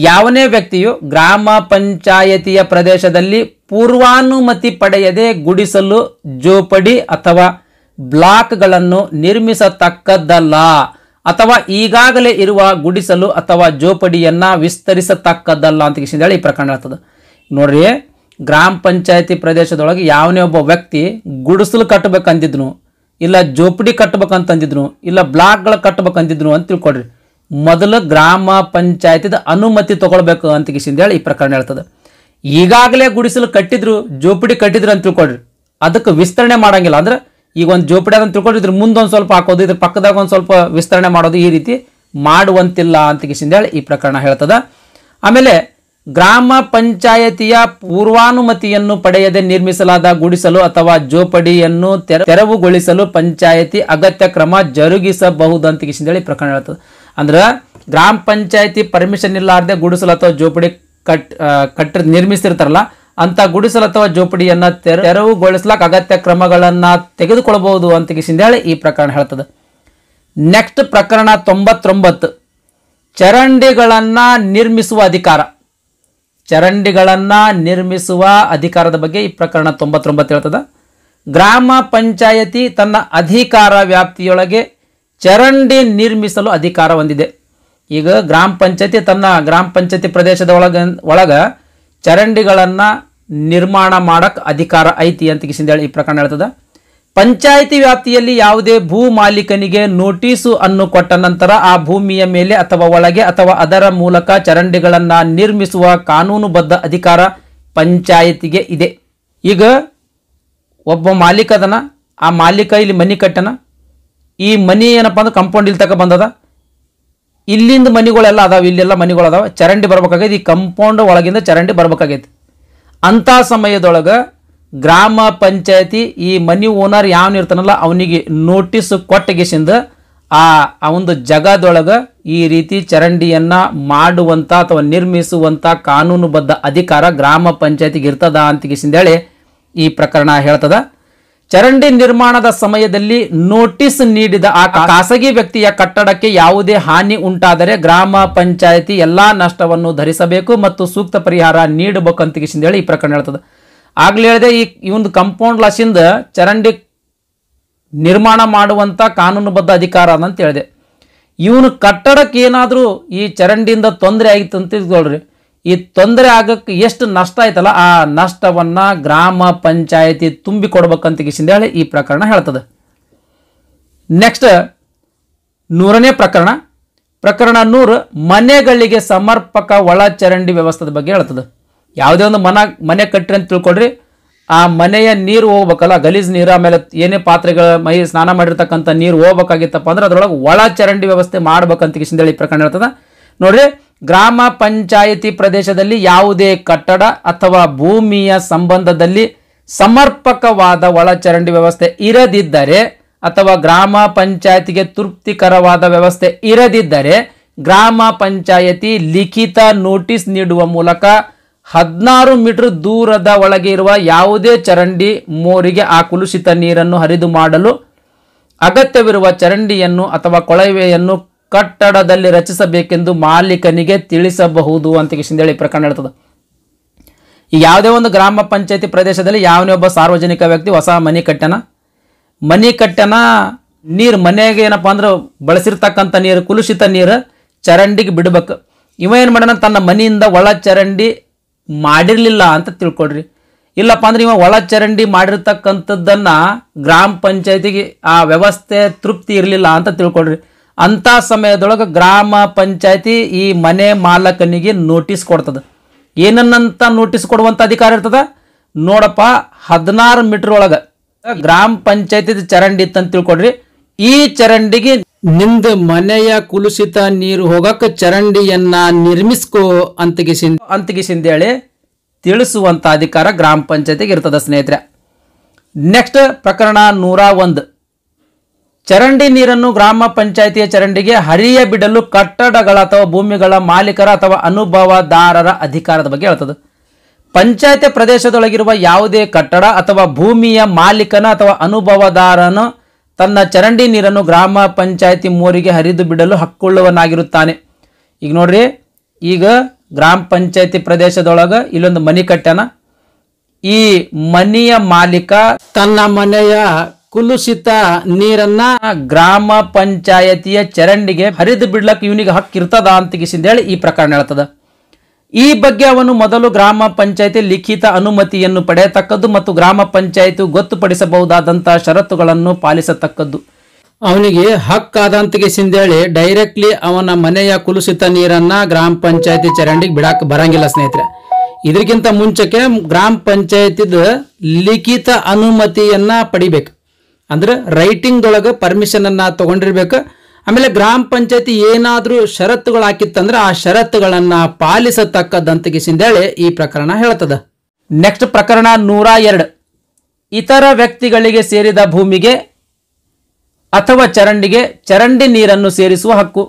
ಯಾವನೇ ವ್ಯಕ್ತಿಯು ಗ್ರಾಮ ಪಂಚಾಯತಿಯ ಪ್ರದೇಶದಲ್ಲಿ ಪೂರ್ವಾನುಮತಿ ಪಡೆಯದೆ ಗುಡಿಸಲು ಜೋಪಡಿ ಅಥವಾ ಬ್ಲಾಕ್ಗಳನ್ನು ನಿರ್ಮಿಸತಕ್ಕದ್ದಲ್ಲ ಅಥವಾ ಈಗಾಗಲೇ ಇರುವ ಗುಡಿಸಲು ಅಥವಾ ಜೋಪಡಿಯನ್ನ ವಿಸ್ತರಿಸತಕ್ಕದ್ದಲ್ಲ ಅಂತ ಹೇಳಿ ಈ ಪ್ರಕರಣ ಇರ್ತದೆ ನೋಡ್ರಿ ಗ್ರಾಮ ಪಂಚಾಯತಿ ಪ್ರದೇಶದೊಳಗೆ ಯಾವನೇ ಒಬ್ಬ ವ್ಯಕ್ತಿ ಗುಡಿಸಲು ಕಟ್ಟಬೇಕಂದಿದ್ನು ಇಲ್ಲ ಜೋಪಡಿ ಕಟ್ಟಬೇಕಂತಂದಿದ್ನು ಇಲ್ಲ ಬ್ಲಾಕ್ಗಳು ಕಟ್ಟಬೇಕಂತಿದ್ರು ಅಂತ ತಿಳ್ಕೊಡ್ರಿ ಮೊದಲು ಗ್ರಾಮ ಪಂಚಾಯತಿದ ಅನುಮತಿ ತಗೊಳ್ಬೇಕು ಅಂತ ಹೇಳಿ ಈ ಪ್ರಕರಣ ಹೇಳ್ತದೆ ಈಗಾಗಲೇ ಗುಡಿಸಲು ಕಟ್ಟಿದ್ರು ಜೋಪಡಿ ಕಟ್ಟಿದ್ರು ಅಂತ ತಿಳ್ಕೊಡ್ರಿ ಅದಕ್ಕೆ ವಿಸ್ತರಣೆ ಮಾಡಂಗಿಲ್ಲ ಅಂದ್ರೆ ಈಗ ಒಂದು ಜೋಪಡಿ ಅದನ್ನು ಮುಂದೆ ಮುಂದೊಂದು ಸ್ವಲ್ಪ ಹಾಕೋದು ಇದ್ರ ಪಕ್ಕದಾಗ ಒಂದು ಸ್ವಲ್ಪ ವಿಸ್ತರಣೆ ಮಾಡೋದು ಈ ರೀತಿ ಮಾಡುವಂತಿಲ್ಲ ಅಂತ ಕಿಶಿಂದೇಳಿ ಈ ಪ್ರಕರಣ ಹೇಳ್ತದ ಆಮೇಲೆ ಗ್ರಾಮ ಪಂಚಾಯತಿಯ ಪೂರ್ವಾನುಮತಿಯನ್ನು ಪಡೆಯದೆ ನಿರ್ಮಿಸಲಾದ ಗುಡಿಸಲು ಅಥವಾ ಜೋಪಡಿಯನ್ನು ತೆರವುಗೊಳಿಸಲು ಪಂಚಾಯತಿ ಅಗತ್ಯ ಕ್ರಮ ಜರುಗಿಸಬಹುದು ಅಂತ ಹೇಳಿ ಪ್ರಕರಣ ಹೇಳ್ತದೆ ಅಂದ್ರೆ ಗ್ರಾಮ ಪಂಚಾಯತಿ ಪರ್ಮಿಷನ್ ಇಲ್ಲಾರ್ದೆ ಗುಡಿಸಲು ಅಥವಾ ಜೋಪಡಿ ಕಟ್ ಕಟ್ಟ ನಿರ್ಮಿಸಿರ್ತಾರಲ್ಲ ಅಂತ ಗುಡಿಸಲು ಅಥವಾ ಜೋಪಡಿಯನ್ನ ತೆರವುಗೊಳಿಸ್ಲಾಕ ಅಗತ್ಯ ಕ್ರಮಗಳನ್ನ ತೆಗೆದುಕೊಳ್ಳಬಹುದು ಅಂತ ಹೇಳಿ ಈ ಪ್ರಕರಣ ಹೇಳ್ತದೆ ನೆಕ್ಸ್ಟ್ ಪ್ರಕರಣ ತೊಂಬತ್ತೊಂಬತ್ತು ಚರಂಡಿಗಳನ್ನ ನಿರ್ಮಿಸುವ ಅಧಿಕಾರ ಚರಂಡಿಗಳನ್ನ ನಿರ್ಮಿಸುವ ಅಧಿಕಾರದ ಬಗ್ಗೆ ಈ ಪ್ರಕರಣ ತೊಂಬತ್ತೊಂಬತ್ತು ಹೇಳ್ತದೆ ಗ್ರಾಮ ಪಂಚಾಯತಿ ತನ್ನ ಅಧಿಕಾರ ವ್ಯಾಪ್ತಿಯೊಳಗೆ ಚರಂಡಿ ನಿರ್ಮಿಸಲು ಅಧಿಕಾರ ಹೊಂದಿದೆ ಈಗ ಗ್ರಾಮ ಪಂಚಾಯತಿ ತನ್ನ ಗ್ರಾಮ ಪಂಚಾಯತಿ ಪ್ರದೇಶದ ಒಳಗ ಒಳಗೆ ಚರಂಡಿಗಳನ್ನು ನಿರ್ಮಾಣ ಮಾಡಕ್ಕೆ ಅಧಿಕಾರ ಐತಿ ಅಂತ ಹೇಳಿ ಈ ಪ್ರಕರಣ ಹೇಳ್ತದ ಪಂಚಾಯಿತಿ ವ್ಯಾಪ್ತಿಯಲ್ಲಿ ಯಾವುದೇ ಭೂ ಮಾಲೀಕನಿಗೆ ನೋಟಿಸು ಅನ್ನು ಕೊಟ್ಟ ನಂತರ ಆ ಭೂಮಿಯ ಮೇಲೆ ಅಥವಾ ಒಳಗೆ ಅಥವಾ ಅದರ ಮೂಲಕ ಚರಂಡಿಗಳನ್ನು ನಿರ್ಮಿಸುವ ಕಾನೂನುಬದ್ಧ ಅಧಿಕಾರ ಪಂಚಾಯಿತಿಗೆ ಇದೆ ಈಗ ಒಬ್ಬ ಮಾಲೀಕ ಆ ಮಾಲೀಕ ಇಲ್ಲಿ ಮನೆ ಕಟ್ಟನ ಈ ಮನಿ ಏನಪ್ಪ ಅಂದ್ರೆ ಕಂಪೌಂಡ್ ಇಲ್ಲಿ ತಕ ಬಂದದ ಇಲ್ಲಿಂದ ಮನಿಗಳೆಲ್ಲ ಅದಾವ ಇಲ್ಲೆಲ್ಲ ಮನೆಗಳು ಅದಾವ ಚರಂಡಿ ಬರ್ಬೇಕಾಗೈತಿ ಈ ಕಂಪೌಂಡ್ ಒಳಗಿಂದ ಚರಂಡಿ ಬರ್ಬೇಕಾಗೈತಿ ಅಂಥ ಸಮಯದೊಳಗೆ ಗ್ರಾಮ ಪಂಚಾಯತಿ ಈ ಮನಿ ಓನರ್ ಯಾವನಿರ್ತಾನಲ್ಲ ಅವನಿಗೆ ನೋಟಿಸ್ ಕೊಟ್ಟಗೆಸಿಂದ ಆ ಒಂದು ಜಗದೊಳಗೆ ಈ ರೀತಿ ಚರಂಡಿಯನ್ನು ಮಾಡುವಂಥ ಅಥವಾ ನಿರ್ಮಿಸುವಂಥ ಕಾನೂನುಬದ್ಧ ಅಧಿಕಾರ ಗ್ರಾಮ ಪಂಚಾಯತಿಗೆ ಇರ್ತದ ಅಂತಗಿಸಿಂದೇಳಿ ಈ ಪ್ರಕರಣ ಹೇಳ್ತದ ಚರಂಡಿ ನಿರ್ಮಾಣದ ಸಮಯದಲ್ಲಿ ನೋಟಿಸ್ ನೀಡಿದ ಆ ಖಾಸಗಿ ವ್ಯಕ್ತಿಯ ಕಟ್ಟಡಕ್ಕೆ ಯಾವುದೇ ಹಾನಿ ಉಂಟಾದರೆ ಗ್ರಾಮ ಪಂಚಾಯಿತಿ ಎಲ್ಲಾ ನಷ್ಟವನ್ನು ಧರಿಸಬೇಕು ಮತ್ತು ಸೂಕ್ತ ಪರಿಹಾರ ನೀಡಬೇಕು ಅಂತ ಹೇಳಿ ಈ ಪ್ರಕರಣ ಹೇಳ್ತದೆ ಆಗ್ಲೇ ಹೇಳಿದೆ ಈ ಒಂದು ಕಂಪೌಂಡ್ ಲಾಸಿಂದ ಚರಂಡಿ ನಿರ್ಮಾಣ ಮಾಡುವಂತ ಕಾನೂನುಬದ್ಧ ಅಧಿಕಾರ ಅದಂತ ಹೇಳಿದೆ ಇವನು ಕಟ್ಟಡಕ್ಕೆ ಏನಾದರೂ ಈ ಚರಂಡಿಯಿಂದ ತೊಂದರೆ ಆಗಿತ್ತು ಅಂತ ತಿಳ್ಕೊಳ್ರಿ ಈ ತೊಂದರೆ ಆಗಕ್ಕೆ ಎಷ್ಟು ನಷ್ಟ ಆಯ್ತಲ್ಲ ಆ ನಷ್ಟವನ್ನು ಗ್ರಾಮ ಪಂಚಾಯತಿ ತುಂಬಿಕೊಡ್ಬೇಕಂತ ಹೇಳಿ ಈ ಪ್ರಕರಣ ಹೇಳ್ತದೆ ನೆಕ್ಸ್ಟ್ ನೂರನೇ ಪ್ರಕರಣ ಪ್ರಕರಣ ನೂರು ಮನೆಗಳಿಗೆ ಸಮರ್ಪಕ ಒಳಚರಂಡಿ ವ್ಯವಸ್ಥೆದ ಬಗ್ಗೆ ಹೇಳ್ತದೆ ಯಾವುದೇ ಒಂದು ಮನ ಮನೆ ಕಟ್ಟಿರಿ ಅಂತ ತಿಳ್ಕೊಳ್ರಿ ಆ ಮನೆಯ ನೀರು ಹೋಗ್ಬೇಕಲ್ಲ ಗಲೀಜು ನೀರು ಆಮೇಲೆ ಏನೇ ಪಾತ್ರೆಗಳ ಮೈ ಸ್ನಾನ ಮಾಡಿರ್ತಕ್ಕಂಥ ನೀರು ಹೋಗ್ಬೇಕಾಗಿತ್ತಪ್ಪ ಅಂದ್ರೆ ಅದರೊಳಗೆ ಒಳಚರಂಡಿ ವ್ಯವಸ್ಥೆ ಮಾಡ್ಬೇಕಂತ ಹೇಳಿ ಪ್ರಕರಣ ಹೇಳ್ತದೆ ನೋಡ್ರಿ ಗ್ರಾಮ ಪಂಚಾಯಿತಿ ಪ್ರದೇಶದಲ್ಲಿ ಯಾವುದೇ ಕಟ್ಟಡ ಅಥವಾ ಭೂಮಿಯ ಸಂಬಂಧದಲ್ಲಿ ಸಮರ್ಪಕವಾದ ಒಳಚರಂಡಿ ವ್ಯವಸ್ಥೆ ಇರದಿದ್ದರೆ ಅಥವಾ ಗ್ರಾಮ ಪಂಚಾಯತಿಗೆ ತೃಪ್ತಿಕರವಾದ ವ್ಯವಸ್ಥೆ ಇರದಿದ್ದರೆ ಗ್ರಾಮ ಪಂಚಾಯತಿ ಲಿಖಿತ ನೋಟಿಸ್ ನೀಡುವ ಮೂಲಕ ಹದಿನಾರು ಮೀಟರ್ ದೂರದ ಒಳಗೆ ಇರುವ ಯಾವುದೇ ಚರಂಡಿ ಮೋರಿಗೆ ಆ ಕುಲುಷಿತ ನೀರನ್ನು ಹರಿದು ಮಾಡಲು ಅಗತ್ಯವಿರುವ ಚರಂಡಿಯನ್ನು ಅಥವಾ ಕೊಳವೆಯನ್ನು ಕಟ್ಟಡದಲ್ಲಿ ರಚಿಸಬೇಕೆಂದು ಮಾಲೀಕನಿಗೆ ತಿಳಿಸಬಹುದು ಅಂತ ಹೇಳಿ ಪ್ರಕರಣ ಹೇಳ್ತದೆ ಯಾವುದೇ ಒಂದು ಗ್ರಾಮ ಪಂಚಾಯತಿ ಪ್ರದೇಶದಲ್ಲಿ ಯಾವನೇ ಒಬ್ಬ ಸಾರ್ವಜನಿಕ ವ್ಯಕ್ತಿ ಹೊಸ ಮನೆ ಕಟ್ಟನ ಮನೆ ಕಟ್ಟನ ನೀರು ಮನೆಗೆ ಏನಪ್ಪ ಅಂದ್ರೆ ಬಳಸಿರ್ತಕ್ಕಂಥ ನೀರು ಕುಲುಷಿತ ನೀರು ಚರಂಡಿಗೆ ಬಿಡ್ಬೇಕು ಇವ ಏನು ಮಾಡೋಣ ತನ್ನ ಮನೆಯಿಂದ ಒಳ ಚರಂಡಿ ಮಾಡಿರಲಿಲ್ಲ ಅಂತ ತಿಳ್ಕೊಡ್ರಿ ಇಲ್ಲಪ್ಪ ಅಂದ್ರೆ ಇವ ಒಳ ಚರಂಡಿ ಮಾಡಿರ್ತಕ್ಕಂಥದ್ದನ್ನು ಗ್ರಾಮ ಪಂಚಾಯತಿಗೆ ಆ ವ್ಯವಸ್ಥೆ ತೃಪ್ತಿ ಇರಲಿಲ್ಲ ಅಂತ ತಿಳ್ಕೊಡ್ರಿ ಅಂಥ ಸಮಯದೊಳಗೆ ಗ್ರಾಮ ಪಂಚಾಯತಿ ಈ ಮನೆ ಮಾಲಕನಿಗೆ ನೋಟಿಸ್ ಕೊಡ್ತದೆ ಏನನ್ನಂತ ನೋಟಿಸ್ ಕೊಡುವಂಥ ಅಧಿಕಾರ ಇರ್ತದೆ ನೋಡಪ್ಪ ಹದಿನಾರು ಮೀಟರ್ ಒಳಗೆ ಗ್ರಾಮ ಪಂಚಾಯತಿ ಚರಂಡಿ ಇತ್ತಂತ ತಿಳ್ಕೊಡ್ರಿ ಈ ಚರಂಡಿಗೆ ನಿಂದ ಮನೆಯ ಕುಲುಸಿತ ನೀರು ಹೋಗಕ್ಕ ಚರಂಡಿಯನ್ನ ನಿರ್ಮಿಸ್ಕೋ ಅಂತಗಿಸಿ ಹೇಳಿ ತಿಳಿಸುವಂಥ ಅಧಿಕಾರ ಗ್ರಾಮ ಪಂಚಾಯತಿಗೆ ಇರ್ತದೆ ಸ್ನೇಹಿತರೆ ನೆಕ್ಸ್ಟ್ ಪ್ರಕರಣ ನೂರ ಒಂದು ಚರಂಡಿ ನೀರನ್ನು ಗ್ರಾಮ ಪಂಚಾಯಿತಿಯ ಚರಂಡಿಗೆ ಹರಿಯ ಬಿಡಲು ಕಟ್ಟಡಗಳ ಅಥವಾ ಭೂಮಿಗಳ ಮಾಲೀಕರ ಅಥವಾ ಅನುಭವದಾರರ ಅಧಿಕಾರದ ಬಗ್ಗೆ ಹೇಳ್ತದೆ ಪಂಚಾಯತಿ ಪ್ರದೇಶದೊಳಗಿರುವ ಯಾವುದೇ ಕಟ್ಟಡ ಅಥವಾ ಭೂಮಿಯ ಮಾಲೀಕನ ಅಥವಾ ಅನುಭವದಾರನು ತನ್ನ ಚರಂಡಿ ನೀರನ್ನು ಗ್ರಾಮ ಪಂಚಾಯತಿ ಮೂರಿಗೆ ಹರಿದು ಬಿಡಲು ಹಕ್ಕುಳ್ಳವನಾಗಿರುತ್ತಾನೆ ಈಗ ನೋಡ್ರಿ ಈಗ ಗ್ರಾಮ ಪಂಚಾಯತಿ ಪ್ರದೇಶದೊಳಗೆ ಇಲ್ಲೊಂದು ಮನಿ ಕಟ್ಟ್ಯಾನ ಈ ಮನೆಯ ಮಾಲೀಕ ತನ್ನ ಮನೆಯ ಕುಲುಸಿತ ನೀರನ್ನ ಗ್ರಾಮ ಪಂಚಾಯತಿಯ ಚರಂಡಿಗೆ ಹರಿದು ಬಿಡ್ಲಕ್ಕೆ ಇವನಿಗೆ ಹಕ್ಕಿರ್ತದ ಹೇಳಿ ಈ ಪ್ರಕರಣ ಹೇಳ್ತದ ಈ ಬಗ್ಗೆ ಅವನು ಮೊದಲು ಗ್ರಾಮ ಪಂಚಾಯತಿ ಲಿಖಿತ ಅನುಮತಿಯನ್ನು ಪಡೆಯತಕ್ಕದ್ದು ಮತ್ತು ಗ್ರಾಮ ಪಂಚಾಯತಿ ಗೊತ್ತುಪಡಿಸಬಹುದಾದಂತಹ ಷರತ್ತುಗಳನ್ನು ಪಾಲಿಸತಕ್ಕದ್ದು ಅವನಿಗೆ ಹಕ್ಕಾದಂತಿಗೆ ಸಿಂಧೇಳಿ ಡೈರೆಕ್ಟ್ಲಿ ಅವನ ಮನೆಯ ಕುಲುಸಿತ ನೀರನ್ನ ಗ್ರಾಮ ಪಂಚಾಯತಿ ಚರಂಡಿಗೆ ಬಿಡಕ್ಕೆ ಬರಂಗಿಲ್ಲ ಸ್ನೇಹಿತರೆ ಇದಕ್ಕಿಂತ ಮುಂಚಕ್ಕೆ ಗ್ರಾಮ ಪಂಚಾಯತಿದ ಲಿಖಿತ ಅನುಮತಿಯನ್ನ ಪಡಿಬೇಕು ಅಂದ್ರೆ ರೈಟಿಂಗ್ ಒಳಗೆ ಪರ್ಮಿಷನ್ ಅನ್ನ ತಗೊಂಡಿರ್ಬೇಕು ಆಮೇಲೆ ಗ್ರಾಮ ಪಂಚಾಯತಿ ಏನಾದರೂ ಷರತ್ತುಗಳು ಹಾಕಿತ್ತಂದ್ರೆ ಆ ಷರತ್ತುಗಳನ್ನ ಪಾಲಿಸತಕ್ಕಂತಗಿಸಿಂದೇಳಿ ಈ ಪ್ರಕರಣ ಹೇಳ್ತದ ನೆಕ್ಸ್ಟ್ ಪ್ರಕರಣ ನೂರ ಎರಡು ಇತರ ವ್ಯಕ್ತಿಗಳಿಗೆ ಸೇರಿದ ಭೂಮಿಗೆ ಅಥವಾ ಚರಂಡಿಗೆ ಚರಂಡಿ ನೀರನ್ನು ಸೇರಿಸುವ ಹಕ್ಕು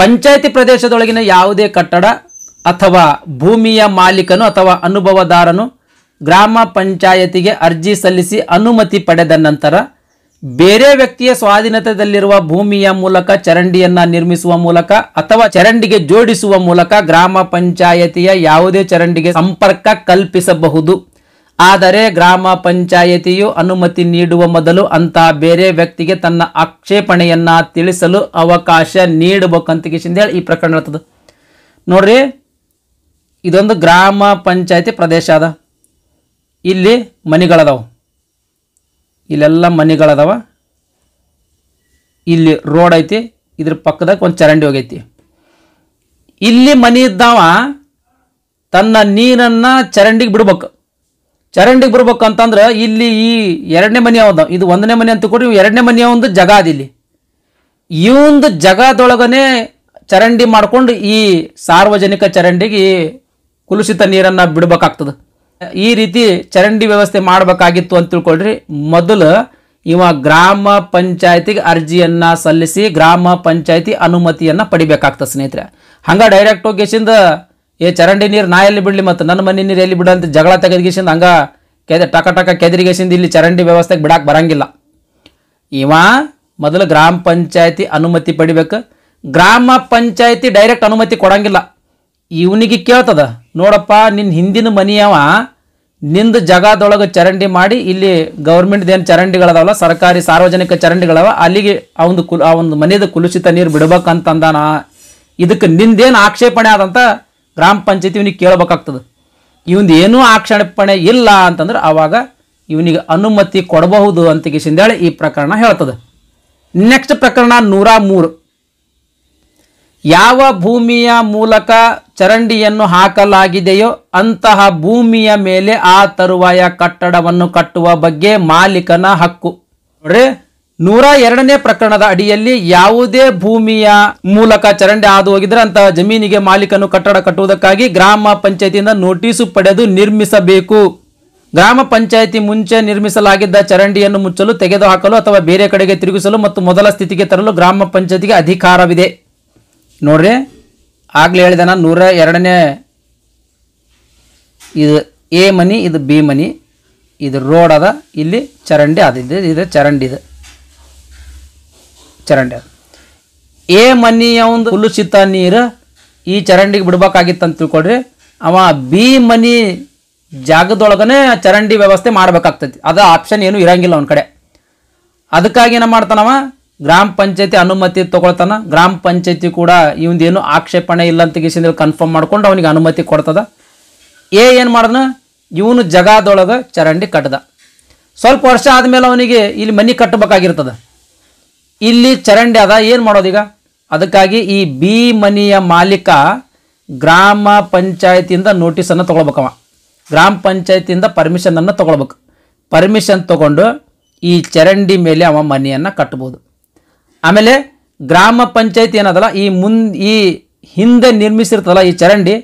ಪಂಚಾಯತಿ ಪ್ರದೇಶದೊಳಗಿನ ಯಾವುದೇ ಕಟ್ಟಡ ಅಥವಾ ಭೂಮಿಯ ಮಾಲೀಕನು ಅಥವಾ ಅನುಭವದಾರನು ಗ್ರಾಮ ಪಂಚಾಯತಿಗೆ ಅರ್ಜಿ ಸಲ್ಲಿಸಿ ಅನುಮತಿ ಪಡೆದ ನಂತರ ಬೇರೆ ವ್ಯಕ್ತಿಯ ಸ್ವಾಧೀನತೆಯಲ್ಲಿರುವ ಭೂಮಿಯ ಮೂಲಕ ಚರಂಡಿಯನ್ನು ನಿರ್ಮಿಸುವ ಮೂಲಕ ಅಥವಾ ಚರಂಡಿಗೆ ಜೋಡಿಸುವ ಮೂಲಕ ಗ್ರಾಮ ಪಂಚಾಯತಿಯ ಯಾವುದೇ ಚರಂಡಿಗೆ ಸಂಪರ್ಕ ಕಲ್ಪಿಸಬಹುದು ಆದರೆ ಗ್ರಾಮ ಪಂಚಾಯತಿಯು ಅನುಮತಿ ನೀಡುವ ಮೊದಲು ಅಂತಹ ಬೇರೆ ವ್ಯಕ್ತಿಗೆ ತನ್ನ ಆಕ್ಷೇಪಣೆಯನ್ನು ತಿಳಿಸಲು ಅವಕಾಶ ನೀಡಬೇಕಂತ ಹೇಳಿ ಈ ಪ್ರಕರಣ ಇರ್ತದೆ ನೋಡ್ರಿ ಇದೊಂದು ಗ್ರಾಮ ಪಂಚಾಯತಿ ಪ್ರದೇಶ ಅದ ಇಲ್ಲಿ ಮನೆಗಳದಾವ ಇಲ್ಲೆಲ್ಲ ಮನೆಗಳದಾವ ಇಲ್ಲಿ ರೋಡ್ ಐತಿ ಇದ್ರ ಪಕ್ಕದಾಗ ಒಂದು ಚರಂಡಿ ಹೋಗೈತಿ ಇಲ್ಲಿ ಮನೆ ಇದ್ದಾವ ತನ್ನ ನೀರನ್ನು ಚರಂಡಿಗೆ ಬಿಡ್ಬೇಕು ಚರಂಡಿಗೆ ಬಿಡ್ಬೇಕು ಅಂತಂದ್ರೆ ಇಲ್ಲಿ ಈ ಎರಡನೇ ಮನೆ ಯಾವ್ದು ಇದು ಒಂದನೇ ಮನೆ ಅಂತ ಕೊಟ್ಟು ಎರಡನೇ ಮನೆ ಒಂದು ಜಾಗ ಅದಿಲ್ಲಿ ಈ ಒಂದು ಜಗದೊಳಗನೆ ಚರಂಡಿ ಮಾಡಿಕೊಂಡು ಈ ಸಾರ್ವಜನಿಕ ಚರಂಡಿಗೆ ಕುಲುಷಿತ ನೀರನ್ನು ಬಿಡ್ಬೇಕಾಗ್ತದೆ ಈ ರೀತಿ ಚರಂಡಿ ವ್ಯವಸ್ಥೆ ಮಾಡಬೇಕಾಗಿತ್ತು ಅಂತ ತಿಳ್ಕೊಳ್ರಿ ಮೊದಲು ಇವ ಗ್ರಾಮ ಪಂಚಾಯತಿಗೆ ಅರ್ಜಿಯನ್ನು ಸಲ್ಲಿಸಿ ಗ್ರಾಮ ಪಂಚಾಯತಿ ಅನುಮತಿಯನ್ನ ಪಡಿಬೇಕಾಗ್ತದೆ ಸ್ನೇಹಿತರೆ ಹಂಗ ಡೈರೆಕ್ಟ್ ಹೋಗಿಸಿಂದ ಏ ಚರಂಡಿ ನೀರು ನಾ ಎಲ್ಲಿ ಬಿಡ್ಲಿ ಮತ್ತು ನನ್ನ ಮನೆ ನೀರು ಎಲ್ಲಿ ಬಿಡಂತ ಜಗಳ ತೆಗೆದ್ಗೇಸಿಂದ ಹಂಗ ಕೆದ ಟಕ ಟಕ ಕೆದರಿಗೇಸಿಂದ ಇಲ್ಲಿ ಚರಂಡಿ ವ್ಯವಸ್ಥೆಗೆ ಬಿಡಕ್ಕೆ ಬರಂಗಿಲ್ಲ ಇವ ಮೊದಲು ಗ್ರಾಮ ಪಂಚಾಯತಿ ಅನುಮತಿ ಪಡಿಬೇಕು ಗ್ರಾಮ ಪಂಚಾಯತಿ ಡೈರೆಕ್ಟ್ ಅನುಮತಿ ಕೊಡಂಗಿಲ್ಲ ಇವನಿಗೆ ಕೇಳ್ತದ ನೋಡಪ್ಪ ನಿನ್ನ ಹಿಂದಿನ ಮನೆಯವ ನಿಂದು ಜಗದೊಳಗೆ ಚರಂಡಿ ಮಾಡಿ ಇಲ್ಲಿ ಏನು ಚರಂಡಿಗಳದಾವಲ್ಲ ಸರ್ಕಾರಿ ಸಾರ್ವಜನಿಕ ಚರಂಡಿಗಳವ ಅಲ್ಲಿಗೆ ಅವನು ಕುಲ್ ಆ ಒಂದು ಮನೆಯದ ಕುಲುಷಿತ ನೀರು ಬಿಡ್ಬೇಕಂತ ಅಂದಾನ ಇದಕ್ಕೆ ನಿಂದೇನು ಆಕ್ಷೇಪಣೆ ಆದಂತ ಗ್ರಾಮ ಪಂಚಾಯತಿ ಇವನಿಗೆ ಕೇಳಬೇಕಾಗ್ತದೆ ಇವಂದು ಏನೂ ಆಕ್ಷೇಪಣೆ ಇಲ್ಲ ಅಂತಂದ್ರೆ ಆವಾಗ ಇವನಿಗೆ ಅನುಮತಿ ಕೊಡಬಹುದು ಅಂತ ಕಿಶಿಂದೇಳಿ ಈ ಪ್ರಕರಣ ಹೇಳ್ತದೆ ನೆಕ್ಸ್ಟ್ ಪ್ರಕರಣ ನೂರ ಮೂರು ಯಾವ ಭೂಮಿಯ ಮೂಲಕ ಚರಂಡಿಯನ್ನು ಹಾಕಲಾಗಿದೆಯೋ ಅಂತಹ ಭೂಮಿಯ ಮೇಲೆ ಆ ತರುವಾಯ ಕಟ್ಟಡವನ್ನು ಕಟ್ಟುವ ಬಗ್ಗೆ ಮಾಲೀಕನ ಹಕ್ಕು ನೋಡ್ರಿ ನೂರ ಎರಡನೇ ಪ್ರಕರಣದ ಅಡಿಯಲ್ಲಿ ಯಾವುದೇ ಭೂಮಿಯ ಮೂಲಕ ಚರಂಡಿ ಹಾದು ಹೋಗಿದ್ರೆ ಅಂತಹ ಜಮೀನಿಗೆ ಮಾಲೀಕನು ಕಟ್ಟಡ ಕಟ್ಟುವುದಕ್ಕಾಗಿ ಗ್ರಾಮ ಪಂಚಾಯತಿಯಿಂದ ನೋಟಿಸು ಪಡೆದು ನಿರ್ಮಿಸಬೇಕು ಗ್ರಾಮ ಪಂಚಾಯತಿ ಮುಂಚೆ ನಿರ್ಮಿಸಲಾಗಿದ್ದ ಚರಂಡಿಯನ್ನು ಮುಚ್ಚಲು ತೆಗೆದುಹಾಕಲು ಅಥವಾ ಬೇರೆ ಕಡೆಗೆ ತಿರುಗಿಸಲು ಮತ್ತು ಮೊದಲ ಸ್ಥಿತಿಗೆ ತರಲು ಗ್ರಾಮ ಪಂಚಾಯತಿಗೆ ಅಧಿಕಾರವಿದೆ ನೋಡ್ರಿ ಆಗಲೇ ಹೇಳಿದೆ ನೂರ ಎರಡನೇ ಇದು ಎ ಮನಿ ಇದು ಬಿ ಮನಿ ಇದು ರೋಡ್ ಅದ ಇಲ್ಲಿ ಚರಂಡಿ ಅದಿದೆ ಇದು ಚರಂಡಿ ಇದು ಚರಂಡಿ ಅದು ಎ ಮನಿಯ ಒಂದು ಹುಲ್ಲು ಸಿತ್ತ ನೀರು ಈ ಚರಂಡಿಗೆ ಬಿಡ್ಬೇಕಾಗಿತ್ತಂತ ತಿಳ್ಕೊಡ್ರಿ ಅವ ಬಿ ಮನಿ ಜಾಗದೊಳಗನೆ ಚರಂಡಿ ವ್ಯವಸ್ಥೆ ಮಾಡಬೇಕಾಗ್ತೈತಿ ಅದು ಆಪ್ಷನ್ ಏನು ಇರಂಗಿಲ್ಲ ಅವನ ಕಡೆ ಅದಕ್ಕಾಗಿ ಏನ ಮಾಡ್ತಾನವ ಗ್ರಾಮ ಪಂಚಾಯತಿ ಅನುಮತಿ ತಗೊಳ್ತಾನ ಗ್ರಾಮ ಪಂಚಾಯತಿ ಕೂಡ ಇವಂದೇನು ಆಕ್ಷೇಪಣೆ ಇಲ್ಲ ಅಂತ ಗೀಸಿಂದ ಕನ್ಫರ್ಮ್ ಮಾಡ್ಕೊಂಡು ಅವನಿಗೆ ಅನುಮತಿ ಕೊಡ್ತದ ಏ ಏನು ಮಾಡ್ದನ ಇವನು ಜಗದೊಳಗೆ ಚರಂಡಿ ಕಟ್ಟದ ಸ್ವಲ್ಪ ವರ್ಷ ಆದಮೇಲೆ ಅವನಿಗೆ ಇಲ್ಲಿ ಮನೆ ಕಟ್ಟಬೇಕಾಗಿರ್ತದ ಇಲ್ಲಿ ಚರಂಡಿ ಅದ ಏನು ಮಾಡೋದೀಗ ಅದಕ್ಕಾಗಿ ಈ ಬಿ ಮನಿಯ ಮಾಲೀಕ ಗ್ರಾಮ ಪಂಚಾಯತಿಯಿಂದ ನೋಟಿಸನ್ನು ತಗೊಳ್ಬೇಕವ ಗ್ರಾಮ ಪಂಚಾಯತಿಯಿಂದ ಪರ್ಮಿಷನನ್ನು ತಗೊಳ್ಬೇಕು ಪರ್ಮಿಷನ್ ತಗೊಂಡು ಈ ಚರಂಡಿ ಮೇಲೆ ಅವ ಮನೆಯನ್ನು ಕಟ್ಬೋದು ಆಮೇಲೆ ಗ್ರಾಮ ಪಂಚಾಯತಿ ಏನದಲ್ಲ ಈ ಮುನ್ ಈ ಹಿಂದೆ ನಿರ್ಮಿಸಿರ್ತದಲ್ಲ ಈ ಚರಂಡಿ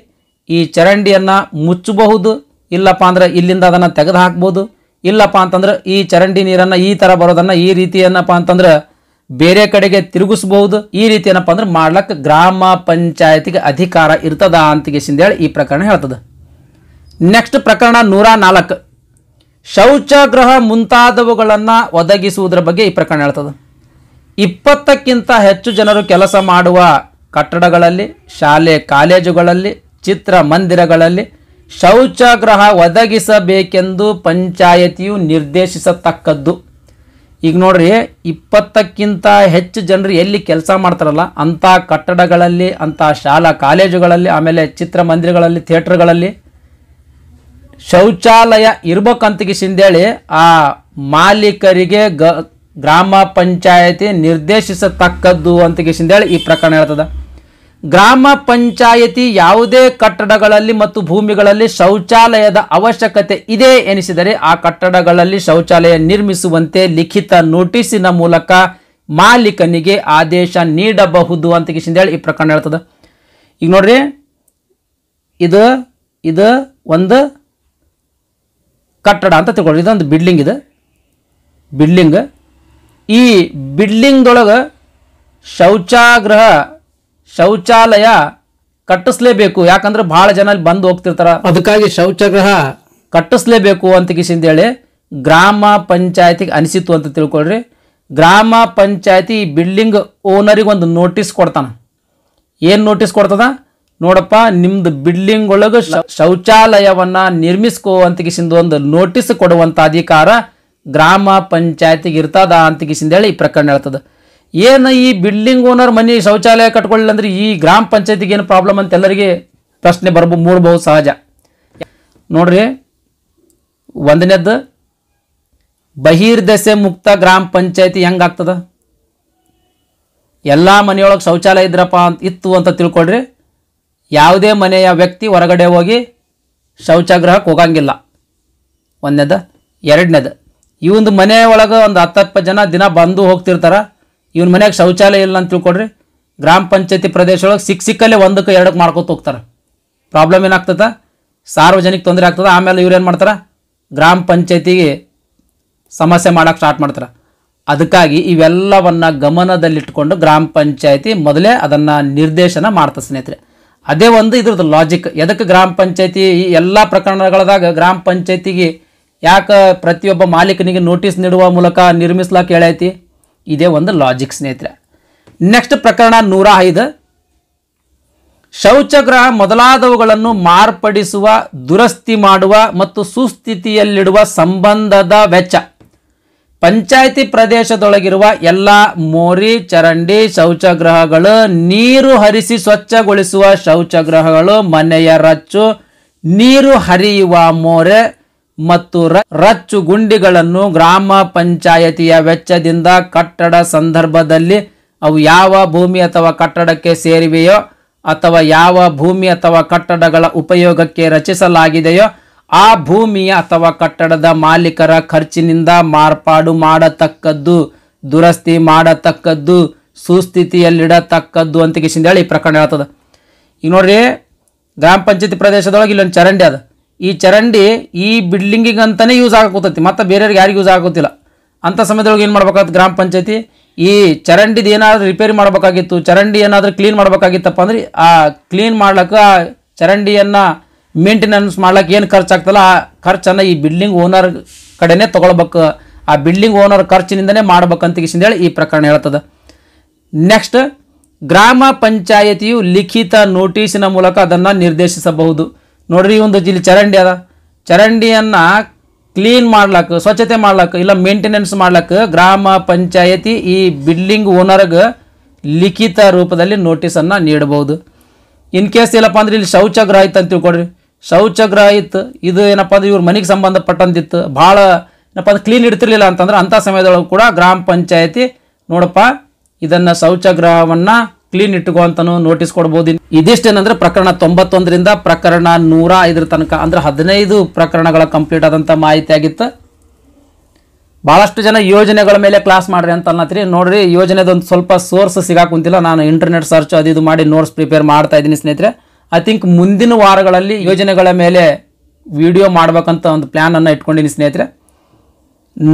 ಈ ಚರಂಡಿಯನ್ನು ಮುಚ್ಚಬಹುದು ಇಲ್ಲಪ್ಪ ಅಂದ್ರೆ ಇಲ್ಲಿಂದ ಅದನ್ನು ತೆಗೆದು ಹಾಕ್ಬೋದು ಇಲ್ಲಪ್ಪ ಅಂತಂದ್ರೆ ಈ ಚರಂಡಿ ನೀರನ್ನು ಈ ಥರ ಬರೋದನ್ನು ಈ ರೀತಿ ಏನಪ್ಪ ಅಂತಂದ್ರೆ ಬೇರೆ ಕಡೆಗೆ ತಿರುಗಿಸ್ಬಹುದು ಈ ರೀತಿ ಏನಪ್ಪ ಅಂದ್ರೆ ಮಾಡ್ಲಕ್ಕೆ ಗ್ರಾಮ ಪಂಚಾಯತಿಗೆ ಅಧಿಕಾರ ಇರ್ತದ ಹೇಳಿ ಈ ಪ್ರಕರಣ ಹೇಳ್ತದೆ ನೆಕ್ಸ್ಟ್ ಪ್ರಕರಣ ನೂರ ನಾಲ್ಕು ಶೌಚಗೃಹ ಮುಂತಾದವುಗಳನ್ನು ಒದಗಿಸುವುದರ ಬಗ್ಗೆ ಈ ಪ್ರಕರಣ ಹೇಳ್ತದೆ ಇಪ್ಪತ್ತಕ್ಕಿಂತ ಹೆಚ್ಚು ಜನರು ಕೆಲಸ ಮಾಡುವ ಕಟ್ಟಡಗಳಲ್ಲಿ ಶಾಲೆ ಕಾಲೇಜುಗಳಲ್ಲಿ ಚಿತ್ರ ಮಂದಿರಗಳಲ್ಲಿ ಶೌಚಗ್ರಹ ಒದಗಿಸಬೇಕೆಂದು ಪಂಚಾಯತಿಯು ನಿರ್ದೇಶಿಸತಕ್ಕದ್ದು ಈಗ ನೋಡ್ರಿ ಇಪ್ಪತ್ತಕ್ಕಿಂತ ಹೆಚ್ಚು ಜನರು ಎಲ್ಲಿ ಕೆಲಸ ಮಾಡ್ತಾರಲ್ಲ ಅಂಥ ಕಟ್ಟಡಗಳಲ್ಲಿ ಅಂಥ ಶಾಲಾ ಕಾಲೇಜುಗಳಲ್ಲಿ ಆಮೇಲೆ ಚಿತ್ರಮಂದಿರಗಳಲ್ಲಿ ಥಿಯೇಟ್ರ್ಗಳಲ್ಲಿ ಶೌಚಾಲಯ ಇರ್ಬೇಕಂತಗಿಸಿಂದೇಳಿ ಆ ಮಾಲೀಕರಿಗೆ ಗ ಗ್ರಾಮ ಪಂಚಾಯತಿ ನಿರ್ದೇಶಿಸತಕ್ಕದ್ದು ಅಂತ ಹೇಳಿ ಈ ಪ್ರಕರಣ ಹೇಳ್ತದ ಗ್ರಾಮ ಪಂಚಾಯತಿ ಯಾವುದೇ ಕಟ್ಟಡಗಳಲ್ಲಿ ಮತ್ತು ಭೂಮಿಗಳಲ್ಲಿ ಶೌಚಾಲಯದ ಅವಶ್ಯಕತೆ ಇದೆ ಎನಿಸಿದರೆ ಆ ಕಟ್ಟಡಗಳಲ್ಲಿ ಶೌಚಾಲಯ ನಿರ್ಮಿಸುವಂತೆ ಲಿಖಿತ ನೋಟಿಸಿನ ಮೂಲಕ ಮಾಲೀಕನಿಗೆ ಆದೇಶ ನೀಡಬಹುದು ಅಂತ ಹೇಳಿ ಈ ಪ್ರಕರಣ ಹೇಳ್ತದೆ ಈಗ ನೋಡ್ರಿ ಇದು ಇದು ಒಂದು ಕಟ್ಟಡ ಅಂತ ತಿಳ್ಕೊಳ್ಳಿ ಇದೊಂದು ಬಿಲ್ಡಿಂಗ್ ಇದು ಬಿಲ್ಡಿಂಗ್ ಈ ಬಿಲ್ಡಿಂಗ್ದೊಳಗೆ ಶೌಚಾಗ್ರಹ ಶೌಚಾಲಯ ಕಟ್ಟಿಸ್ಲೇಬೇಕು ಯಾಕಂದ್ರೆ ಭಾಳ ಜನ ಅಲ್ಲಿ ಬಂದು ಹೋಗ್ತಿರ್ತಾರ ಅದಕ್ಕಾಗಿ ಶೌಚಾಗ್ರಹ ಕಟ್ಟಿಸ್ಲೇಬೇಕು ಅಂತ ಹೇಳಿ ಗ್ರಾಮ ಪಂಚಾಯತಿಗೆ ಅನಿಸಿತ್ತು ಅಂತ ತಿಳ್ಕೊಳ್ರಿ ಗ್ರಾಮ ಪಂಚಾಯತಿ ಬಿಲ್ಡಿಂಗ್ ಓನರಿಗೆ ಒಂದು ನೋಟಿಸ್ ಕೊಡ್ತಾನ ಏನು ನೋಟಿಸ್ ಕೊಡ್ತದ ನೋಡಪ್ಪ ನಿಮ್ದು ಬಿಲ್ಡಿಂಗ್ ಒಳಗೆ ಶೌಚಾಲಯವನ್ನು ನಿರ್ಮಿಸ್ಕೋ ಅಂತ ಕಿಸಿಂದ ಒಂದು ನೋಟಿಸ್ ಕೊಡುವಂಥ ಅಧಿಕಾರ ಗ್ರಾಮ ಪಂಚಾಯತಿಗೆ ಇರ್ತದ ಹೇಳಿ ಈ ಪ್ರಕರಣ ಹೇಳ್ತದೆ ಏನು ಈ ಬಿಲ್ಡಿಂಗ್ ಓನರ್ ಮನೆ ಶೌಚಾಲಯ ಕಟ್ಕೊಳ್ಳಿಲ್ಲ ಅಂದ್ರೆ ಈ ಗ್ರಾಮ ಪಂಚಾಯತಿಗೆ ಏನು ಪ್ರಾಬ್ಲಮ್ ಅಂತ ಎಲ್ಲರಿಗೆ ಪ್ರಶ್ನೆ ಬರ್ಬೋ ಮೂಡಬಹುದು ಸಹಜ ನೋಡ್ರಿ ಒಂದನೇದ್ದು ಬಹಿರ್ದೆಸೆ ಮುಕ್ತ ಗ್ರಾಮ ಪಂಚಾಯತಿ ಹೆಂಗಾಗ್ತದ ಎಲ್ಲ ಮನೆಯೊಳಗೆ ಶೌಚಾಲಯ ಇದ್ರಪ್ಪ ಅಂತ ಇತ್ತು ಅಂತ ತಿಳ್ಕೊಳ್ರಿ ಯಾವುದೇ ಮನೆಯ ವ್ಯಕ್ತಿ ಹೊರಗಡೆ ಹೋಗಿ ಶೌಚಾಗ್ರಹಕ್ಕೆ ಹೋಗಂಗಿಲ್ಲ ಒಂದನೇದ ಎರಡನೇದು ಈ ಒಂದು ಮನೆ ಒಳಗೆ ಒಂದು ಹತ್ತತ್ತು ಜನ ದಿನ ಬಂದು ಹೋಗ್ತಿರ್ತಾರೆ ಇವನ ಮನೆಗೆ ಶೌಚಾಲಯ ಇಲ್ಲ ಅಂತ ತಿಳ್ಕೊಡ್ರಿ ಗ್ರಾಮ ಪಂಚಾಯತಿ ಪ್ರದೇಶದೊಳಗೆ ಸಿಕ್ಕ ಸಿಕ್ಕಲ್ಲೇ ಒಂದಕ್ಕೆ ಎರಡಕ್ಕೆ ಮಾಡ್ಕೊತ ಹೋಗ್ತಾರೆ ಪ್ರಾಬ್ಲಮ್ ಏನಾಗ್ತದ ಸಾರ್ವಜನಿಕ ತೊಂದರೆ ಆಗ್ತದೆ ಆಮೇಲೆ ಇವ್ರು ಏನು ಮಾಡ್ತಾರೆ ಗ್ರಾಮ ಪಂಚಾಯತಿಗೆ ಸಮಸ್ಯೆ ಮಾಡೋಕೆ ಸ್ಟಾರ್ಟ್ ಮಾಡ್ತಾರೆ ಅದಕ್ಕಾಗಿ ಇವೆಲ್ಲವನ್ನು ಗಮನದಲ್ಲಿಟ್ಕೊಂಡು ಗ್ರಾಮ ಪಂಚಾಯತಿ ಮೊದಲೇ ಅದನ್ನು ನಿರ್ದೇಶನ ಮಾಡ್ತಾರೆ ಸ್ನೇಹಿತರೆ ಅದೇ ಒಂದು ಇದ್ರದ್ದು ಲಾಜಿಕ್ ಎದಕ್ಕೆ ಗ್ರಾಮ ಪಂಚಾಯತಿ ಈ ಎಲ್ಲ ಪ್ರಕರಣಗಳದಾಗ ಗ್ರಾಮ ಪಂಚಾಯತಿಗೆ ಯಾಕೆ ಪ್ರತಿಯೊಬ್ಬ ಮಾಲೀಕನಿಗೆ ನೋಟಿಸ್ ನೀಡುವ ಮೂಲಕ ನಿರ್ಮಿಸ್ಲಾಕ ಹೇಳೈತಿ ಇದೇ ಒಂದು ಲಾಜಿಕ್ ಸ್ನೇಹಿತರೆ ನೆಕ್ಸ್ಟ್ ಪ್ರಕರಣ ನೂರ ಐದು ಶೌಚಗ್ರಹ ಮೊದಲಾದವುಗಳನ್ನು ಮಾರ್ಪಡಿಸುವ ದುರಸ್ತಿ ಮಾಡುವ ಮತ್ತು ಸುಸ್ಥಿತಿಯಲ್ಲಿಡುವ ಸಂಬಂಧದ ವೆಚ್ಚ ಪಂಚಾಯಿತಿ ಪ್ರದೇಶದೊಳಗಿರುವ ಎಲ್ಲ ಮೋರಿ ಚರಂಡಿ ಶೌಚಗ್ರಹಗಳು ನೀರು ಹರಿಸಿ ಸ್ವಚ್ಛಗೊಳಿಸುವ ಶೌಚಗ್ರಹಗಳು ಮನೆಯ ರಚ್ಚು ನೀರು ಹರಿಯುವ ಮೋರೆ ಮತ್ತು ರಚ್ಚು ಗುಂಡಿಗಳನ್ನು ಗ್ರಾಮ ಪಂಚಾಯತಿಯ ವೆಚ್ಚದಿಂದ ಕಟ್ಟಡ ಸಂದರ್ಭದಲ್ಲಿ ಅವು ಯಾವ ಭೂಮಿ ಅಥವಾ ಕಟ್ಟಡಕ್ಕೆ ಸೇರಿವೆಯೋ ಅಥವಾ ಯಾವ ಭೂಮಿ ಅಥವಾ ಕಟ್ಟಡಗಳ ಉಪಯೋಗಕ್ಕೆ ರಚಿಸಲಾಗಿದೆಯೋ ಆ ಭೂಮಿಯ ಅಥವಾ ಕಟ್ಟಡದ ಮಾಲೀಕರ ಖರ್ಚಿನಿಂದ ಮಾರ್ಪಾಡು ಮಾಡತಕ್ಕದ್ದು ದುರಸ್ತಿ ಮಾಡತಕ್ಕದ್ದು ಸುಸ್ಥಿತಿಯಲ್ಲಿಡತಕ್ಕದ್ದು ಅಂತ ಕಿಶಿಂದ ಹೇಳಿ ಪ್ರಕರಣ ಹೇಳ್ತದೆ ಈಗ ನೋಡ್ರಿ ಗ್ರಾಮ ಪಂಚಾಯತಿ ಪ್ರದೇಶದೊಳಗೆ ಇಲ್ಲೊಂದು ಚರಂಡಿ ಅದ ಈ ಚರಂಡಿ ಈ ಬಿಲ್ಡಿಂಗಿಗೆ ಅಂತಲೇ ಯೂಸ್ ಆಗಕೂತೈತಿ ಮತ್ತು ಬೇರೆಯವ್ರಿಗೆ ಯಾರಿಗೂ ಯೂಸ್ ಆಗೋತಿಲ್ಲ ಅಂಥ ಸಮಯದೊಳಗೆ ಏನು ಮಾಡ್ಬೇಕಾಗುತ್ತೆ ಗ್ರಾಮ ಪಂಚಾಯತಿ ಈ ಚರಂಡಿದು ಏನಾದರೂ ರಿಪೇರಿ ಮಾಡಬೇಕಾಗಿತ್ತು ಚರಂಡಿ ಏನಾದರೂ ಕ್ಲೀನ್ ಮಾಡಬೇಕಾಗಿತ್ತಪ್ಪ ಅಂದ್ರೆ ಆ ಕ್ಲೀನ್ ಮಾಡ್ಲಿಕ್ಕೆ ಆ ಚರಂಡಿಯನ್ನು ಮೇಂಟೆನೆನ್ಸ್ ಮಾಡ್ಲಿಕ್ಕೆ ಏನು ಖರ್ಚಾಗ್ತಲ್ಲ ಆ ಖರ್ಚನ್ನು ಈ ಬಿಲ್ಡಿಂಗ್ ಓನರ್ ಕಡೆನೇ ತೊಗೊಳ್ಬೇಕು ಆ ಬಿಲ್ಡಿಂಗ್ ಓನರ್ ಖರ್ಚಿನಿಂದನೇ ಮಾಡ್ಬೇಕಂತ ಹೇಳಿ ಈ ಪ್ರಕರಣ ಹೇಳ್ತದೆ ನೆಕ್ಸ್ಟ್ ಗ್ರಾಮ ಪಂಚಾಯತಿಯು ಲಿಖಿತ ನೋಟಿಸಿನ ಮೂಲಕ ಅದನ್ನು ನಿರ್ದೇಶಿಸಬಹುದು ನೋಡ್ರಿ ಒಂದು ಇಲ್ಲಿ ಚರಂಡಿ ಅದ ಚರಂಡಿಯನ್ನು ಕ್ಲೀನ್ ಮಾಡ್ಲಾಕ ಸ್ವಚ್ಛತೆ ಮಾಡ್ಲಾಕ ಇಲ್ಲ ಮೇಂಟೆನೆನ್ಸ್ ಮಾಡ್ಲಾಕ ಗ್ರಾಮ ಪಂಚಾಯತಿ ಈ ಬಿಲ್ಡಿಂಗ್ ಓನರ್ಗೆ ಲಿಖಿತ ರೂಪದಲ್ಲಿ ನೋಟಿಸನ್ನು ನೀಡಬಹುದು ಇನ್ ಕೇಸ್ ಇಲ್ಲಪ್ಪ ಅಂದ್ರೆ ಇಲ್ಲಿ ಶೌಚಗ್ರಹ ಇತ್ತು ಅಂತ ತಿಳ್ಕೊಡ್ರಿ ಶೌಚಗ್ರಹ ಇತ್ತು ಇದು ಏನಪ್ಪ ಅಂದ್ರೆ ಇವ್ರ ಮನೆಗೆ ಸಂಬಂಧಪಟ್ಟಂತಿತ್ತು ಭಾಳ ಏನಪ್ಪ ಅಂದ್ರೆ ಕ್ಲೀನ್ ಇಡ್ತಿರ್ಲಿಲ್ಲ ಅಂತಂದ್ರೆ ಅಂಥ ಸಮಯದೊಳಗೆ ಕೂಡ ಗ್ರಾಮ ಪಂಚಾಯತಿ ನೋಡಪ್ಪ ಇದನ್ನು ಶೌಚಗ್ರಹವನ್ನು ಕ್ಲೀನ್ ಇಟ್ಕೋ ಅಂತಾನು ನೋಟಿಸ್ ಕೊಡ್ಬೋದು ಇದಿಷ್ಟೇನಂದ್ರೆ ಪ್ರಕರಣ ತೊಂಬತ್ತೊಂದರಿಂದ ಪ್ರಕರಣ ನೂರ ಐದರ ತನಕ ಅಂದ್ರೆ ಹದಿನೈದು ಪ್ರಕರಣಗಳ ಕಂಪ್ಲೀಟ್ ಆದಂತ ಮಾಹಿತಿ ಆಗಿತ್ತು ಭಾಳಷ್ಟು ಜನ ಯೋಜನೆಗಳ ಮೇಲೆ ಕ್ಲಾಸ್ ಮಾಡ್ರಿ ಅಂತ ಅನ್ನತ್ತೀರಿ ನೋಡ್ರಿ ಯೋಜನೆದೊಂದು ಸ್ವಲ್ಪ ಸೋರ್ಸ್ ಸಿಗಾಕುಂತಿಲ್ಲ ನಾನು ಇಂಟರ್ನೆಟ್ ಸರ್ಚ್ ಅದು ಇದು ಮಾಡಿ ನೋಟ್ಸ್ ಪ್ರಿಪೇರ್ ಮಾಡ್ತಾ ಇದ್ದೀನಿ ಸ್ನೇಹಿತರೆ ಐ ಥಿಂಕ್ ಮುಂದಿನ ವಾರಗಳಲ್ಲಿ ಯೋಜನೆಗಳ ಮೇಲೆ ವಿಡಿಯೋ ಮಾಡ್ಬೇಕಂತ ಒಂದು ಪ್ಲ್ಯಾನನ್ನು ಇಟ್ಕೊಂಡಿನಿ ಸ್ನೇಹಿತರೆ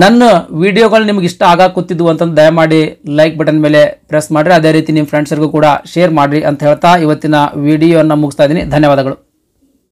ನನ್ನ ವಿಡಿಯೋಗಳು ನಿಮ್ಗೆ ಇಷ್ಟ ಆಗಾಕುತ್ತಿದ್ದು ಅಂತಂದು ದಯಮಾಡಿ ಲೈಕ್ ಬಟನ್ ಮೇಲೆ ಪ್ರೆಸ್ ಮಾಡಿರಿ ಅದೇ ರೀತಿ ನಿಮ್ಮ ಫ್ರೆಂಡ್ಸ್ಗೂ ಕೂಡ ಶೇರ್ ಮಾಡಿರಿ ಅಂತ ಹೇಳ್ತಾ ಇವತ್ತಿನ ವಿಡಿಯೋನ ಮುಗಿಸ್ತಾ ಇದ್ದೀನಿ ಧನ್ಯವಾದಗಳು